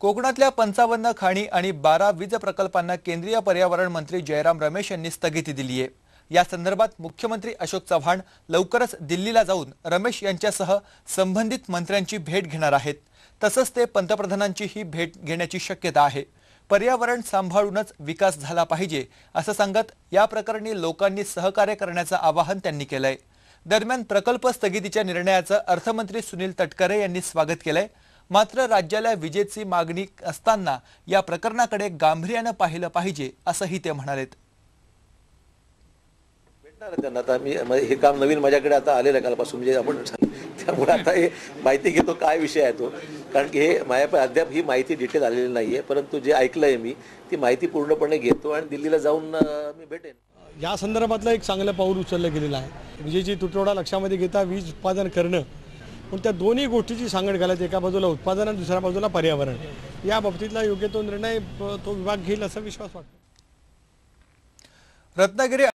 कोकणातल्या पंचावन्न खाणी आणि बारा वीज प्रकल्पांना केंद्रीय पर्यावरण मंत्री जयराम रमेश यांनी स्थगिती दिली आहे या संदर्भात मुख्यमंत्री अशोक चव्हाण लवकरच दिल्लीला जाऊन रमेश यांच्यासह संबंधित मंत्र्यांची भेट घेणार आहेत तसंच ते पंतप्रधानांचीही भेट घेण्याची शक्यता आहे पर्यावरण सांभाळूनच विकास झाला पाहिजे असं सांगत या प्रकरणी लोकांनी सहकार्य करण्याचं आवाहन त्यांनी केलंय दरम्यान प्रकल्प स्थगितीच्या निर्णयाचं अर्थमंत्री सुनील तटकरे यांनी स्वागत केलंय मात्र राज्याला विजेची मागणी असताना या प्रकरणाकडे गांभीर्यानं पाहिलं पाहिजे असंही ते म्हणालेत त्यांना आता मी हे काम नवीन माझ्याकडे आता आलेलं आहे कालपासून म्हणजे आपण त्यामुळे आता हे माहिती घेतो काय विषय आहे तो कारण की हे माझ्या अद्याप ही माहिती डिटेल आलेली नाही आहे परंतु जे ऐकलं आहे मी ती माहिती पूर्णपणे घेतो आणि दिल्लीला जाऊन मी भेटेन या संदर्भातलं एक चांगलं पाऊल उचललं गेलेलं आहे विजेची तुटवडा लक्षामध्ये घेता वीज उत्पादन करणं पण त्या दोन्ही गोष्टीची सांगड घालायची एका बाजूला उत्पादन आणि दुसऱ्या बाजूला पर्यावरण या बाबतीतला योग्य तो निर्णय तो विभाग घेईल असा विश्वास वाटतो रत्नागिरी